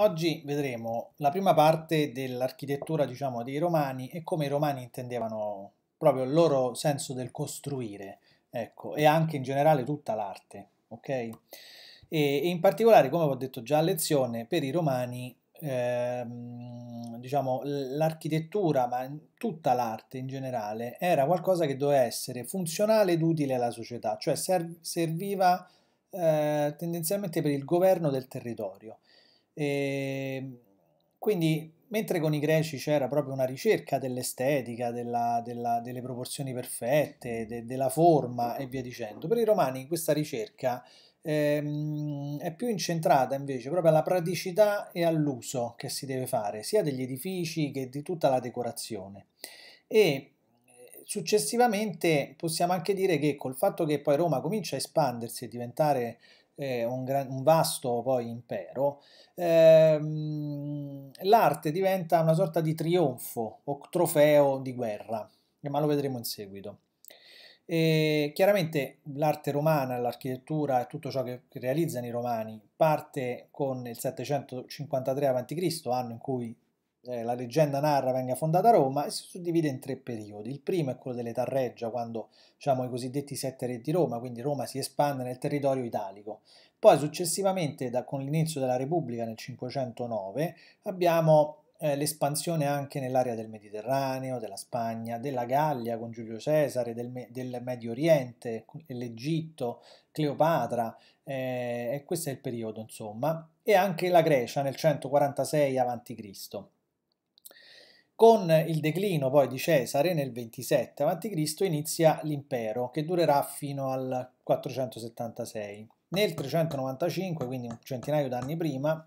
Oggi vedremo la prima parte dell'architettura, diciamo, dei romani e come i romani intendevano proprio il loro senso del costruire, ecco, e anche in generale tutta l'arte, ok? E, e, in particolare, come ho detto già a lezione, per i romani, ehm, diciamo, l'architettura, ma tutta l'arte in generale, era qualcosa che doveva essere funzionale ed utile alla società, cioè serv serviva eh, tendenzialmente per il governo del territorio. E ehm, quindi mentre con i greci c'era proprio una ricerca dell'estetica, della, della, delle proporzioni perfette, de, della forma e via dicendo, per i romani questa ricerca ehm, è più incentrata invece proprio alla praticità e all'uso che si deve fare, sia degli edifici che di tutta la decorazione. E eh, successivamente possiamo anche dire che col fatto che poi Roma comincia a espandersi e diventare eh, un, gran, un, vasto poi impero, ehm, l'arte diventa una sorta di trionfo o trofeo di guerra, eh, ma lo vedremo in seguito. E chiaramente l'arte romana, l'architettura e tutto ciò che realizzano i romani parte con il 753 a.C., anno in cui eh, la leggenda narra venga fondata a Roma e si suddivide in tre periodi. Il primo è quello dell'età reggia, quando diciamo i cosiddetti sette re di Roma, quindi Roma si espande nel territorio italico. Poi successivamente, da, con l'inizio della Repubblica nel 509, abbiamo eh, l'espansione anche nell'area del Mediterraneo, della Spagna, della Gallia con Giulio Cesare, del, Me- del Medio Oriente, l'Egitto, Cleopatra, eh, e questo è il periodo insomma, e anche la Grecia nel 146 a.C. Con il declino poi di Cesare nel 27 a.C. inizia l'impero che durerà fino al 476. Nel 395, quindi un centinaio d'anni prima,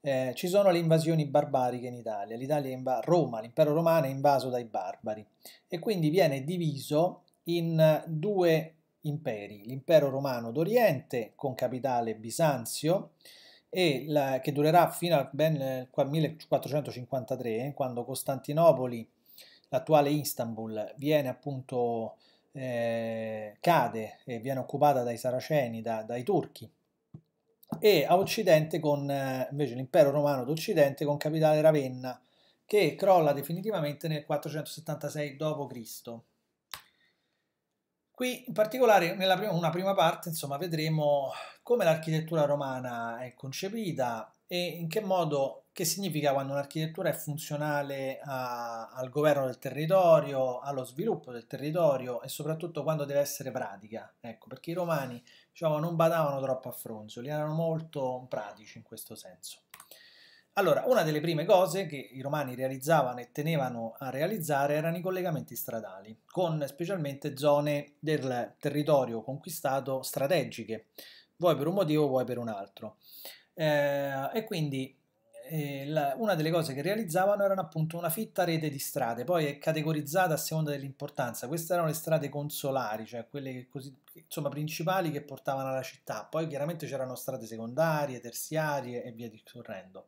eh, ci sono le invasioni barbariche in Italia. L'Italia Roma, l'impero romano è invaso dai barbari e quindi viene diviso in due imperi, l'impero romano d'Oriente con capitale Bisanzio, e la, che durerà fino al eh, 1453, eh, quando Costantinopoli, l'attuale Istanbul, viene appunto, eh, cade e viene occupata dai saraceni, da, dai turchi, e a occidente con eh, invece l'impero romano d'occidente con capitale Ravenna, che crolla definitivamente nel 476 d.C. Qui in particolare nella prima, una prima parte insomma, vedremo come l'architettura romana è concepita e in che modo, che significa quando un'architettura è funzionale a, al governo del territorio, allo sviluppo del territorio e soprattutto quando deve essere pratica. Ecco, perché i romani diciamo, non badavano troppo a fronzoli, erano molto pratici in questo senso. Allora, una delle prime cose che i romani realizzavano e tenevano a realizzare erano i collegamenti stradali, con specialmente zone del territorio conquistato strategiche, vuoi per un motivo, vuoi per un altro. Eh, e quindi eh, la, una delle cose che realizzavano erano appunto una fitta rete di strade, poi è categorizzata a seconda dell'importanza. Queste erano le strade consolari, cioè quelle che così, insomma, principali che portavano alla città, poi chiaramente c'erano strade secondarie, terziarie e via discorrendo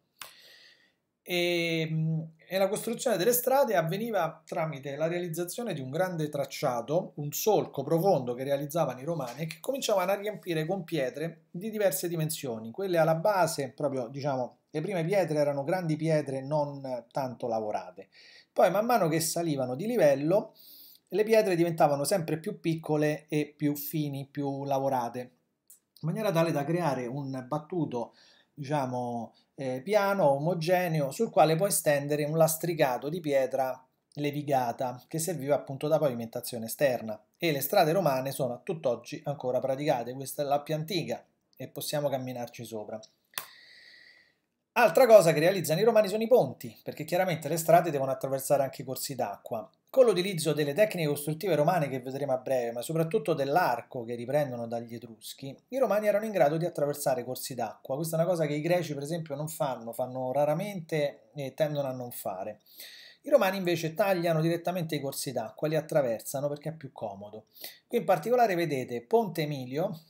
e, e, la costruzione delle strade avveniva tramite la realizzazione di un grande tracciato, un solco profondo che realizzavano i romani e che cominciavano a riempire con pietre di diverse dimensioni. Quelle alla base, proprio diciamo, le prime pietre erano grandi pietre non tanto lavorate. Poi man mano che salivano di livello, le pietre diventavano sempre più piccole e più fini, più lavorate, in maniera tale da creare un battuto, diciamo, eh, piano omogeneo sul quale poi stendere un lastricato di pietra levigata che serviva appunto da pavimentazione esterna e le strade romane sono a tutt'oggi ancora praticate, questa è la più antica e possiamo camminarci sopra. Altra cosa che realizzano i romani sono i ponti, perché chiaramente le strade devono attraversare anche i corsi d'acqua con l'utilizzo delle tecniche costruttive romane che vedremo a breve, ma soprattutto dell'arco che riprendono dagli Etruschi, i Romani erano in grado di attraversare corsi d'acqua. Questa è una cosa che i Greci, per esempio, non fanno, fanno raramente e tendono a non fare. I Romani invece tagliano direttamente i corsi d'acqua, li attraversano perché è più comodo. Qui in particolare vedete Ponte Emilio,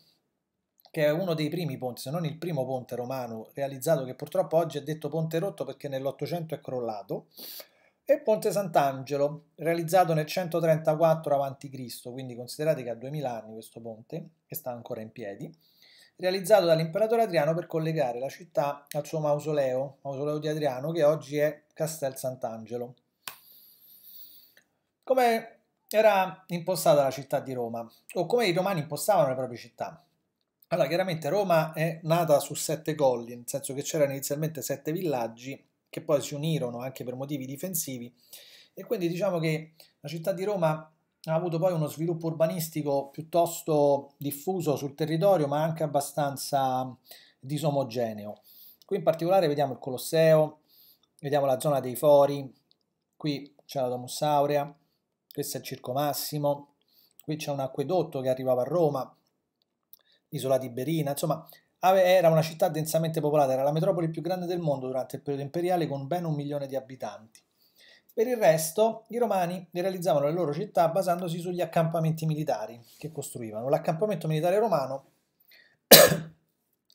che è uno dei primi ponti, se non il primo ponte romano realizzato, che purtroppo oggi è detto ponte rotto perché nell'Ottocento è crollato e Ponte Sant'Angelo, realizzato nel 134 a.C., quindi considerate che ha 2000 anni questo ponte, che sta ancora in piedi, realizzato dall'imperatore Adriano per collegare la città al suo mausoleo, mausoleo di Adriano, che oggi è Castel Sant'Angelo. Come era impostata la città di Roma, o come i romani impostavano le proprie città? Allora, chiaramente Roma è nata su sette colli, nel senso che c'erano inizialmente sette villaggi che poi si unirono anche per motivi difensivi e quindi diciamo che la città di Roma ha avuto poi uno sviluppo urbanistico piuttosto diffuso sul territorio ma anche abbastanza disomogeneo. Qui in particolare vediamo il Colosseo, vediamo la zona dei Fori, qui c'è la Domus Aurea, questo è il Circo Massimo, qui c'è un acquedotto che arrivava a Roma, l'isola Tiberina, insomma era una città densamente popolata, era la metropoli più grande del mondo durante il periodo imperiale con ben un milione di abitanti. Per il resto, i romani realizzavano le loro città basandosi sugli accampamenti militari che costruivano. L'accampamento militare romano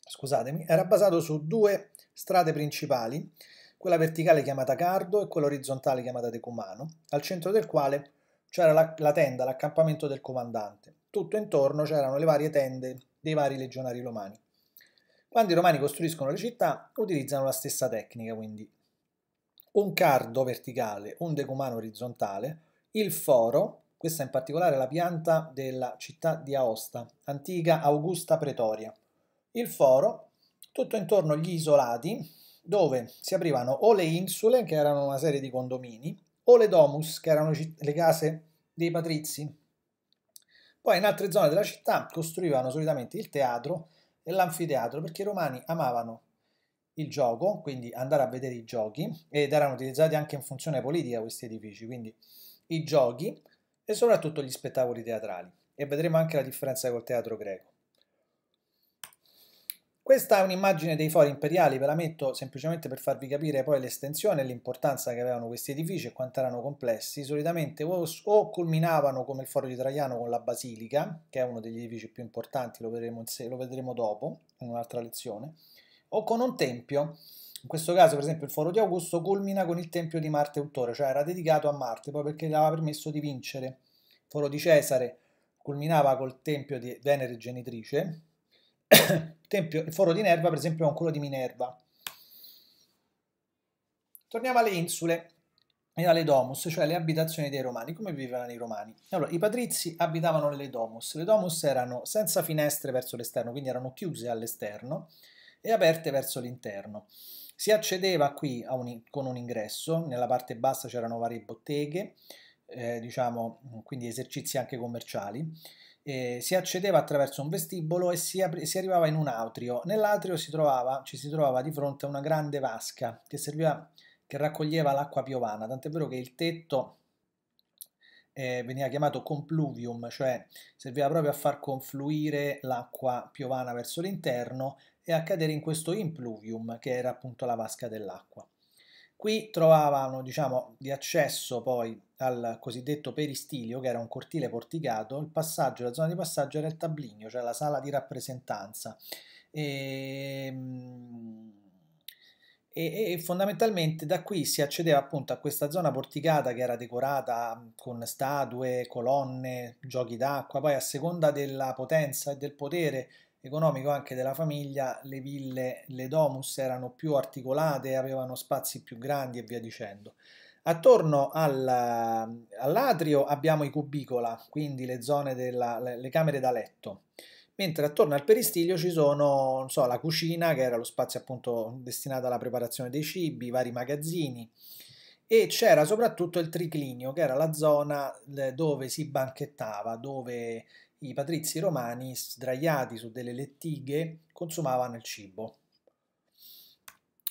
scusatemi, era basato su due strade principali, quella verticale chiamata Cardo e quella orizzontale chiamata Decumano, al centro del quale c'era la, la tenda, l'accampamento del comandante. Tutto intorno c'erano le varie tende dei vari legionari romani. Quando i romani costruiscono le città utilizzano la stessa tecnica, quindi un cardo verticale, un decumano orizzontale, il foro, questa in particolare è la pianta della città di Aosta, antica Augusta Pretoria. Il foro, tutto intorno gli isolati, dove si aprivano o le insule, che erano una serie di condomini, o le domus, che erano le case dei patrizi. Poi in altre zone della città costruivano solitamente il teatro, e l'anfiteatro perché i romani amavano il gioco, quindi andare a vedere i giochi, ed erano utilizzati anche in funzione politica questi edifici, quindi i giochi e soprattutto gli spettacoli teatrali. E vedremo anche la differenza col teatro greco. Questa è un'immagine dei fori imperiali, ve la metto semplicemente per farvi capire poi l'estensione e l'importanza che avevano questi edifici e quanto erano complessi. Solitamente o, o, culminavano come il foro di Traiano con la basilica, che è uno degli edifici più importanti, lo vedremo, lo vedremo dopo in un'altra lezione, o con un tempio. In questo caso, per esempio, il foro di Augusto culmina con il tempio di Marte Uttore, cioè era dedicato a Marte proprio perché gli aveva permesso di vincere. Il foro di Cesare culminava col tempio di Venere Genitrice tempio, il foro di Nerva, per esempio, con quello di Minerva. Torniamo alle insule e alle domus, cioè le abitazioni dei romani. Come vivevano i romani? Allora, i patrizi abitavano nelle domus. Le domus erano senza finestre verso l'esterno, quindi erano chiuse all'esterno e aperte verso l'interno. Si accedeva qui un, con un ingresso, nella parte bassa c'erano varie botteghe, eh, diciamo, quindi esercizi anche commerciali eh, si accedeva attraverso un vestibolo e si, si arrivava in un atrio. Nell'atrio si trovava, ci si trovava di fronte a una grande vasca che, serviva, che raccoglieva l'acqua piovana, tant'è vero che il tetto eh, veniva chiamato compluvium, cioè serviva proprio a far confluire l'acqua piovana verso l'interno e a cadere in questo impluvium che era appunto la vasca dell'acqua. Qui trovavano diciamo, di accesso poi al cosiddetto peristilio, che era un cortile porticato, il passaggio, la zona di passaggio era il tablinio, cioè la sala di rappresentanza. Ehm, e, e, e, fondamentalmente da qui si accedeva appunto a questa zona porticata che era decorata con statue, colonne, giochi d'acqua, poi a seconda della potenza e del potere economico anche della famiglia, le ville, le domus erano più articolate, avevano spazi più grandi e via dicendo. Attorno al, all'atrio abbiamo i cubicola, quindi le zone della, le camere da letto, mentre attorno al peristilio ci sono so, la cucina, che era lo spazio appunto destinato alla preparazione dei cibi, i vari magazzini, e c'era soprattutto il triclinio, che era la zona dove si banchettava, dove i patrizi romani, sdraiati su delle lettighe, consumavano il cibo.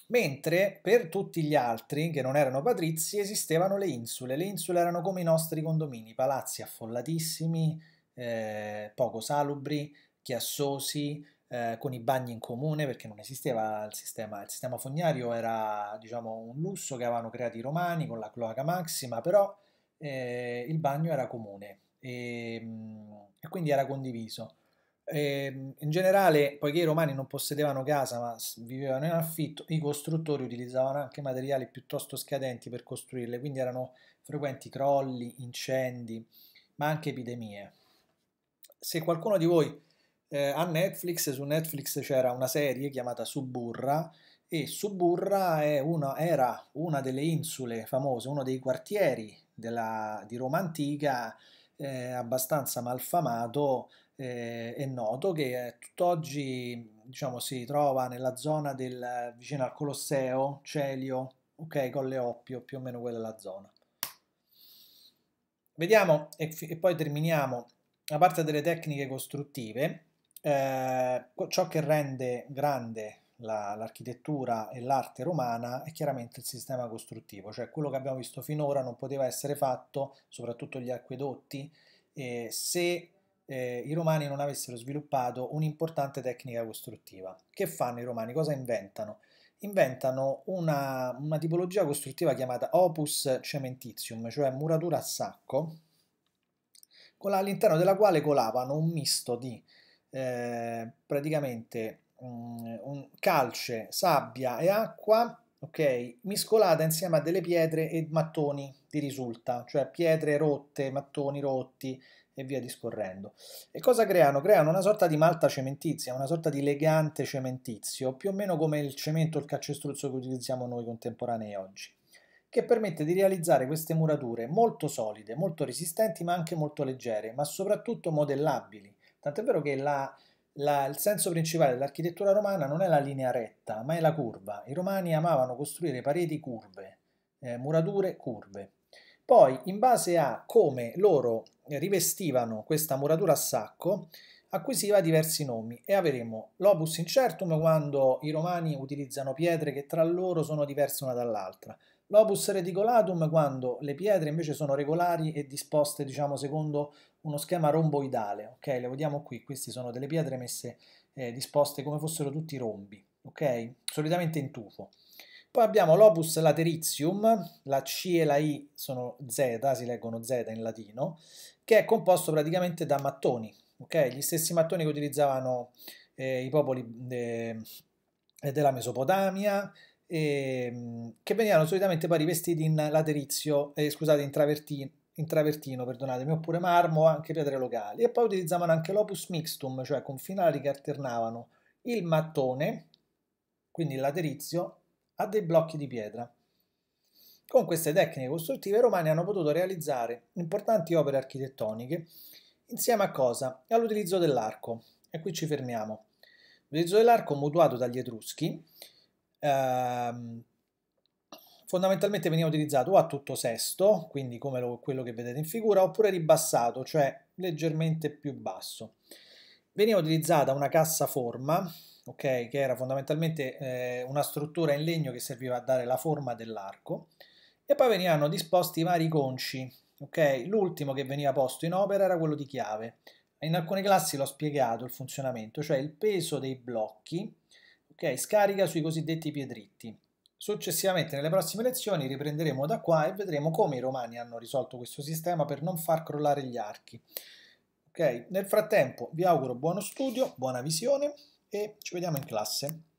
Mentre per tutti gli altri, che non erano patrizi, esistevano le insule. Le insule erano come i nostri condomini, palazzi affollatissimi, eh, poco salubri, chiassosi, eh, con i bagni in comune perché non esisteva il sistema, il sistema fognario era diciamo un lusso che avevano creato i romani con la cloaca maxima, però eh, il bagno era comune e ehm, mh, e quindi era condiviso. E, ehm, in generale, poiché i romani non possedevano casa ma vivevano in affitto, i costruttori utilizzavano anche materiali piuttosto scadenti per costruirle, quindi erano frequenti crolli, incendi, ma anche epidemie. Se qualcuno di voi eh, ha Netflix, su Netflix c'era una serie chiamata Suburra e Suburra una, era una delle insule famose, uno dei quartieri della, di Roma antica eh, abbastanza malfamato eh, e noto che eh, tutt'oggi diciamo, si trova nella zona del, eh, vicino al Colosseo, Celio, ok, le Oppio, più o meno quella è la zona. Vediamo e, e poi terminiamo la parte delle tecniche costruttive, eh, ciò che rende grande la, l'architettura e l'arte romana è chiaramente il sistema costruttivo, cioè quello che abbiamo visto finora non poteva essere fatto, soprattutto gli acquedotti, eh, se eh, i romani non avessero sviluppato un'importante tecnica costruttiva. Che fanno i romani? Cosa inventano? Inventano una, una tipologia costruttiva chiamata opus cementitium, cioè muratura a sacco, all'interno della quale colavano un misto di eh, praticamente um, un calce, sabbia e acqua, ok, miscolata insieme a delle pietre e mattoni di risulta, cioè pietre rotte, mattoni rotti e via discorrendo. E cosa creano? Creano una sorta di malta cementizia, una sorta di legante cementizio, più o meno come il cemento o il calcestruzzo che utilizziamo noi contemporanei oggi che permette di realizzare queste murature molto solide, molto resistenti ma anche molto leggere, ma soprattutto modellabili. Tant'è vero che la, la, il senso principale dell'architettura romana non è la linea retta, ma è la curva. I romani amavano costruire pareti curve, eh, murature curve. Poi, in base a come loro rivestivano questa muratura a sacco, acquisiva diversi nomi e avremo l'obus incertum quando i romani utilizzano pietre che tra loro sono diverse una dall'altra, l'opus reticolatum quando le pietre invece sono regolari e disposte diciamo secondo uno schema romboidale, ok? Le vediamo qui, queste sono delle pietre messe eh, disposte come fossero tutti rombi, ok? Solitamente in tufo. Poi abbiamo l'opus lateritium, la C e la I sono Z, si leggono Z in latino, che è composto praticamente da mattoni, ok? Gli stessi mattoni che utilizzavano eh, i popoli de della Mesopotamia, ehm, che venivano solitamente poi rivestiti in laterizio, eh, scusate, in travertino, in travertino, perdonatemi, oppure marmo, anche pietre locali, e poi utilizzavano anche l'opus mixtum, cioè con finali che alternavano il mattone, quindi il laterizio, a dei blocchi di pietra. Con queste tecniche costruttive i romani hanno potuto realizzare importanti opere architettoniche, insieme a cosa? All'utilizzo dell'arco. E qui ci fermiamo. L'utilizzo dell'arco mutuato dagli Etruschi ehm, fondamentalmente veniva utilizzato o a tutto sesto, quindi come lo, quello che vedete in figura, oppure ribassato, cioè leggermente più basso. Veniva utilizzata una cassaforma, okay, che era fondamentalmente eh, una struttura in legno che serviva a dare la forma dell'arco, e poi venivano disposti i vari conci. Okay? L'ultimo che veniva posto in opera era quello di chiave. In alcune classi l'ho spiegato il funzionamento, cioè il peso dei blocchi ok? Scarica sui cosiddetti piedritti. Successivamente nelle prossime lezioni riprenderemo da qua e vedremo come i romani hanno risolto questo sistema per non far crollare gli archi. Ok, nel frattempo vi auguro buono studio, buona visione e ci vediamo in classe.